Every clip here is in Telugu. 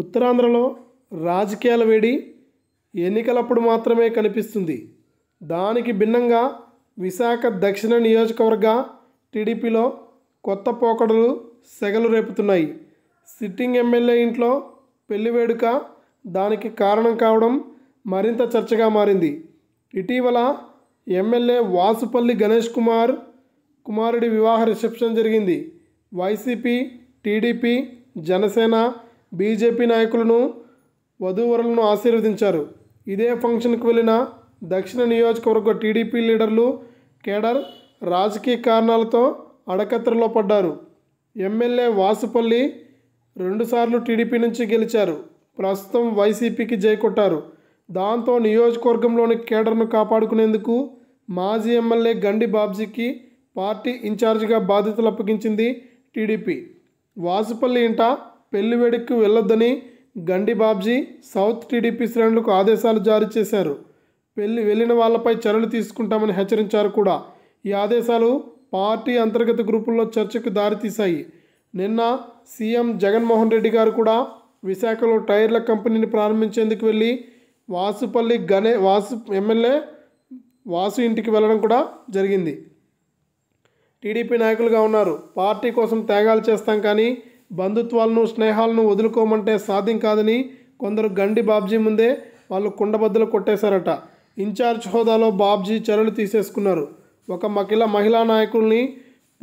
ఉత్తరాంధ్రలో రాజకీయాల వేడి ఎన్నికలప్పుడు మాత్రమే కనిపిస్తుంది దానికి భిన్నంగా విశాఖ దక్షిణ నియోజకవర్గ టీడీపీలో కొత్త పోకడలు సెగలు రేపుతున్నాయి సిట్టింగ్ ఎమ్మెల్యే ఇంట్లో పెళ్లి వేడుక దానికి కారణం కావడం మరింత చర్చగా మారింది ఇటీవల ఎమ్మెల్యే వాసుపల్లి గణేష్ కుమార్ కుమారుడి వివాహ రిసెప్షన్ జరిగింది వైసీపీ టీడీపీ జనసేన బీజేపీ నాయకులను వధూవరులను ఆశీర్వదించారు ఇదే ఫంక్షన్కు వెళ్ళిన దక్షిణ నియోజకవర్గ టీడీపీ లీడర్లు కేడర్ రాజకీయ కారణాలతో అడకత్తరలో పడ్డారు ఎమ్మెల్యే వాసుపల్లి రెండుసార్లు టీడీపీ నుంచి గెలిచారు ప్రస్తుతం వైసీపీకి జై కొట్టారు దాంతో నియోజకవర్గంలోని కేడర్ను కాపాడుకునేందుకు మాజీ ఎమ్మెల్యే గండి బాబ్జీకి పార్టీ ఇన్ఛార్జిగా బాధ్యతలు అప్పగించింది టీడీపీ వాసుపల్లి ఇంట పెళ్లి వేడుకకు వెళ్ళొద్దని గండి బాబ్జీ సౌత్ టీడీపీ శ్రేణులకు ఆదేశాలు జారీ చేశారు పెళ్లి వెళ్ళిన వాళ్లపై చర్యలు తీసుకుంటామని హెచ్చరించారు కూడా ఈ ఆదేశాలు పార్టీ అంతర్గత గ్రూపుల్లో చర్చకు దారితీశాయి నిన్న సీఎం జగన్మోహన్ రెడ్డి గారు కూడా విశాఖలో టైర్ల కంపెనీని ప్రారంభించేందుకు వెళ్ళి వాసుపల్లి గణే వాసు ఎమ్మెల్యే వాసు ఇంటికి వెళ్ళడం కూడా జరిగింది టీడీపీ నాయకులుగా ఉన్నారు పార్టీ కోసం త్యాగాలు చేస్తాం కానీ బంధుత్వాలను స్నేహాలను వదులుకోమంటే సాధ్యం కాదని కొందరు గండి బాబ్జీ ముందే వాళ్ళు కుండబద్దలు కొట్టేశారట ఇన్ఛార్జ్ హోదాలో బాబ్జీ చర్యలు తీసేసుకున్నారు ఒక మహిళ మహిళా నాయకుల్ని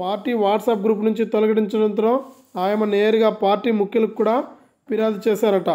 పార్టీ వాట్సాప్ గ్రూప్ నుంచి తొలగించడంతో ఆయన నేరుగా పార్టీ ముఖ్యులకు కూడా ఫిర్యాదు చేశారట